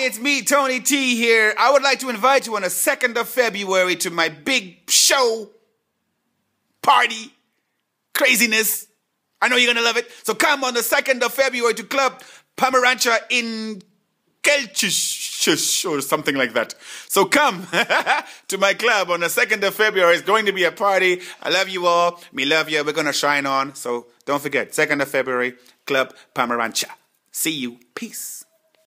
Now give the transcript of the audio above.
Hi, it's me, Tony T here. I would like to invite you on the 2nd of February to my big show, party, craziness. I know you're going to love it. So come on the 2nd of February to Club Pomerancha in Kelchish or something like that. So come to my club on the 2nd of February. It's going to be a party. I love you all. Me love you. We're going to shine on. So don't forget, 2nd of February, Club Pomerancha. See you. Peace.